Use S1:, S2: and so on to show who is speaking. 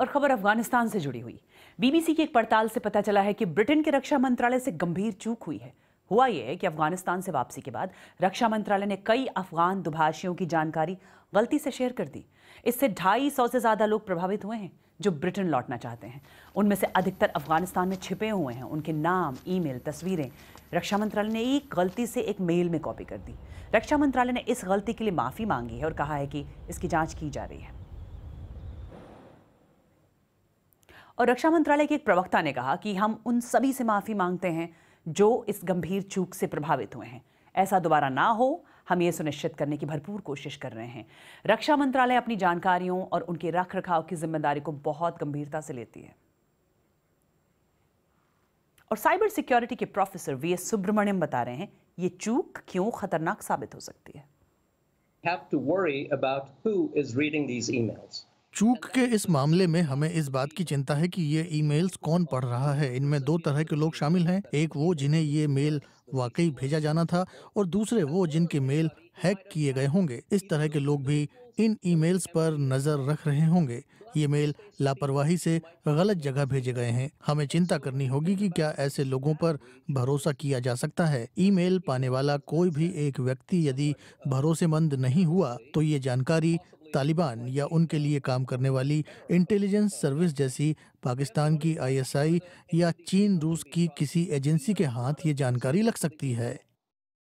S1: और खबर अफगानिस्तान से जुड़ी हुई बीबीसी की एक पड़ताल से पता चला है कि ब्रिटेन के रक्षा मंत्रालय से गंभीर चूक हुई है हुआ यह कि अफगानिस्तान से वापसी के बाद रक्षा मंत्रालय ने कई अफगान दुभाषियों की जानकारी गलती से शेयर कर दी इससे ढाई सौ से ज़्यादा लोग प्रभावित हुए हैं जो ब्रिटेन लौटना चाहते हैं उनमें से अधिकतर अफगानिस्तान में छिपे हुए हैं उनके नाम ईमेल तस्वीरें रक्षा मंत्रालय ने एक गलती से एक मेल में कॉपी कर दी रक्षा मंत्रालय ने इस गलती के लिए माफ़ी मांगी है और कहा है कि इसकी जाँच की जा रही है और रक्षा मंत्रालय के एक प्रवक्ता ने कहा कि हम उन सभी से माफ़ी मांगते हैं जो इस गंभीर चूक से प्रभावित हुए हैं ऐसा दोबारा ना हो हम ये सुनिश्चित करने की भरपूर कोशिश कर रहे हैं रक्षा मंत्रालय अपनी जानकारियों और उनके रख रखाव की जिम्मेदारी को बहुत गंभीरता से लेती है और साइबर सिक्योरिटी के प्रोफेसर वी एस सुब्रमण्यम बता रहे हैं ये चूक क्यों खतरनाक साबित हो सकती है
S2: have to worry about who is reading these emails.
S1: चूक के इस
S3: मामले में हमें इस बात की चिंता है कि ये ईमेल्स कौन पढ़ रहा है इनमें दो तरह के लोग शामिल हैं एक वो जिन्हें ये मेल वाकई भेजा जाना था और दूसरे वो जिनके मेल हैक किए गए होंगे इस तरह के लोग भी इन ईमेल्स पर नजर रख रहे होंगे ये मेल लापरवाही से गलत जगह भेजे गए हैं हमें चिंता करनी होगी कि क्या ऐसे लोगों पर भरोसा किया जा सकता है ईमेल पाने वाला कोई भी एक व्यक्ति यदि भरोसेमंद नहीं हुआ तो ये जानकारी तालिबान या उनके लिए काम करने वाली इंटेलिजेंस सर्विस जैसी पाकिस्तान की आईएसआई या चीन रूस की किसी एजेंसी के हाथ ये जानकारी लग सकती है